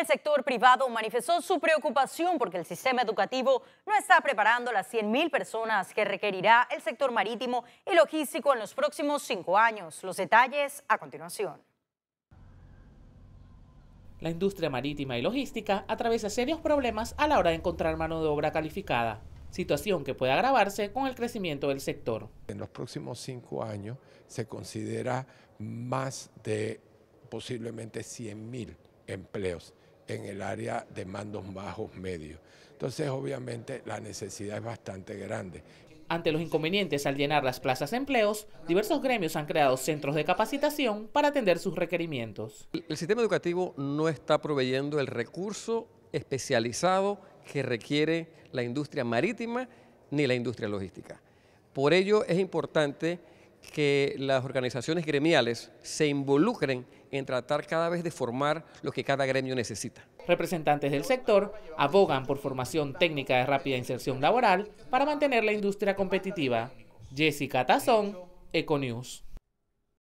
El sector privado manifestó su preocupación porque el sistema educativo no está preparando las 100.000 personas que requerirá el sector marítimo y logístico en los próximos cinco años. Los detalles a continuación. La industria marítima y logística atraviesa serios problemas a la hora de encontrar mano de obra calificada, situación que puede agravarse con el crecimiento del sector. En los próximos cinco años se considera más de posiblemente 100.000 empleos en el área de mandos bajos medios. Entonces, obviamente, la necesidad es bastante grande. Ante los inconvenientes al llenar las plazas de empleos, diversos gremios han creado centros de capacitación para atender sus requerimientos. El sistema educativo no está proveyendo el recurso especializado que requiere la industria marítima ni la industria logística. Por ello es importante que las organizaciones gremiales se involucren en tratar cada vez de formar lo que cada gremio necesita. Representantes del sector abogan por formación técnica de rápida inserción laboral para mantener la industria competitiva. Jessica Tazón, Econews.